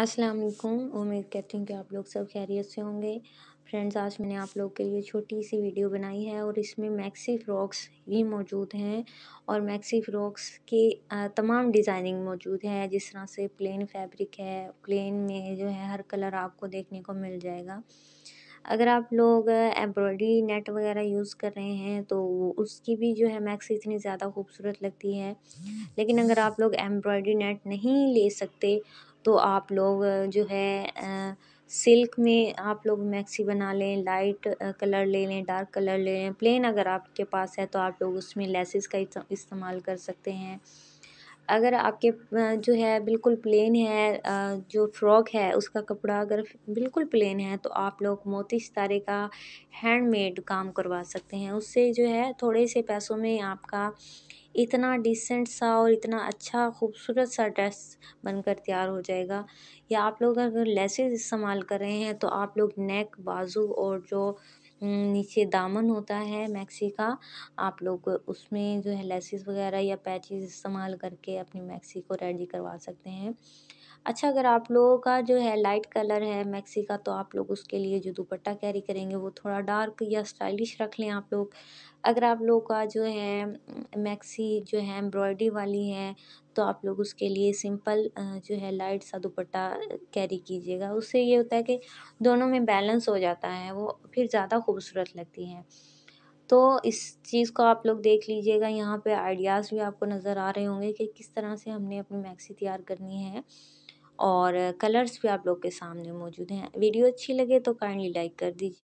अस्सलाम वालेकुम उम्मीद करती हूँ कि आप लोग सब खैरियत से होंगे फ्रेंड्स आज मैंने आप लोग के लिए छोटी सी वीडियो बनाई है और इसमें मैक्सी फ्रॉक्स भी मौजूद हैं और मैक्सी फ्रॉक्स के तमाम डिज़ाइनिंग मौजूद है जिस तरह से प्लेन फैब्रिक है प्लेन में जो है हर कलर आपको देखने को मिल जाएगा अगर आप लोग एम्ब्रॉयडरी नेट वगैरह यूज़ कर रहे हैं तो उसकी भी जो है मैक्स इतनी ज़्यादा खूबसूरत लगती है लेकिन अगर आप लोग एम्ब्रॉयडरी नेट नहीं ले सकते तो आप लोग जो है सिल्क में आप लोग मैक्सी बना लें लाइट कलर ले लें डार्क कलर ले लें प्लेन अगर आपके पास है तो आप लोग उसमें लेसिस का इस्तेमाल कर सकते हैं अगर आपके जो है बिल्कुल प्लेन है जो फ्रॉक है उसका कपड़ा अगर बिल्कुल प्लेन है तो आप लोग मोती सितारे का हैंडमेड काम करवा सकते हैं उससे जो है थोड़े से पैसों में आपका इतना डिसेंट सा और इतना अच्छा खूबसूरत सा ड्रेस बनकर तैयार हो जाएगा या आप लोग अगर लेसेस इस्तेमाल कर रहे हैं तो आप लोग नेक बाजू और जो नीचे दामन होता है मैक्सी का आप लोग उसमें जो है लेसिस वगैरह या पैचेस इस्तेमाल करके अपनी मैक्सी को रेडी करवा सकते हैं अच्छा अगर आप लोगों का जो है लाइट कलर है मैक्सी का तो आप लोग उसके लिए जो दुपट्टा कैरी करेंगे वो थोड़ा डार्क या स्टाइलिश रख लें आप लोग अगर आप लोगों का जो है मैक्सी जो है एम्ब्रॉयडरी वाली है तो आप लोग उसके लिए सिंपल जो है लाइट सा दुपट्टा कैरी कीजिएगा उससे ये होता है कि दोनों में बैलेंस हो जाता है वो फिर ज़्यादा खूबसूरत लगती है तो इस चीज़ को आप लोग देख लीजिएगा यहाँ पे आइडियाज़ भी आपको नज़र आ रहे होंगे कि किस तरह से हमने अपनी मैक्सी तैयार करनी है और कलर्स भी आप लोग के सामने मौजूद हैं वीडियो अच्छी लगे तो काइंडली लाइक कर दीजिए